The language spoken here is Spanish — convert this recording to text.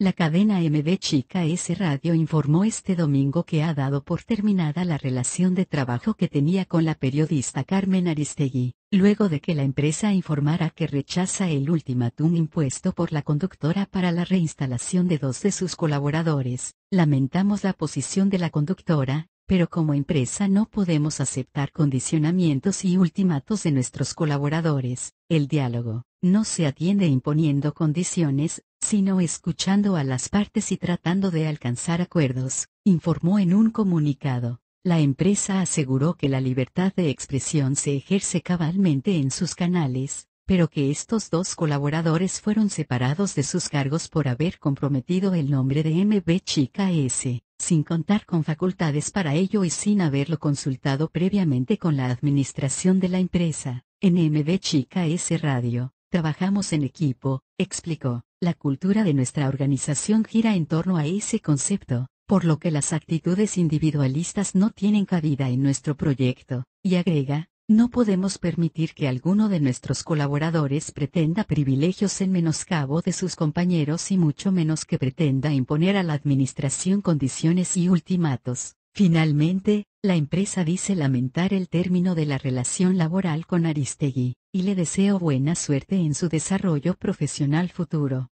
La cadena MB Chica S Radio informó este domingo que ha dado por terminada la relación de trabajo que tenía con la periodista Carmen Aristegui, luego de que la empresa informara que rechaza el ultimátum impuesto por la conductora para la reinstalación de dos de sus colaboradores. Lamentamos la posición de la conductora, pero como empresa no podemos aceptar condicionamientos y ultimatos de nuestros colaboradores. El diálogo no se atiende imponiendo condiciones, sino escuchando a las partes y tratando de alcanzar acuerdos, informó en un comunicado. La empresa aseguró que la libertad de expresión se ejerce cabalmente en sus canales, pero que estos dos colaboradores fueron separados de sus cargos por haber comprometido el nombre de MB Chica S, sin contar con facultades para ello y sin haberlo consultado previamente con la administración de la empresa. En MB Chica S Radio, trabajamos en equipo, explicó. La cultura de nuestra organización gira en torno a ese concepto, por lo que las actitudes individualistas no tienen cabida en nuestro proyecto, y agrega, no podemos permitir que alguno de nuestros colaboradores pretenda privilegios en menoscabo de sus compañeros y mucho menos que pretenda imponer a la administración condiciones y ultimatos. Finalmente, la empresa dice lamentar el término de la relación laboral con Aristegui, y le deseo buena suerte en su desarrollo profesional futuro.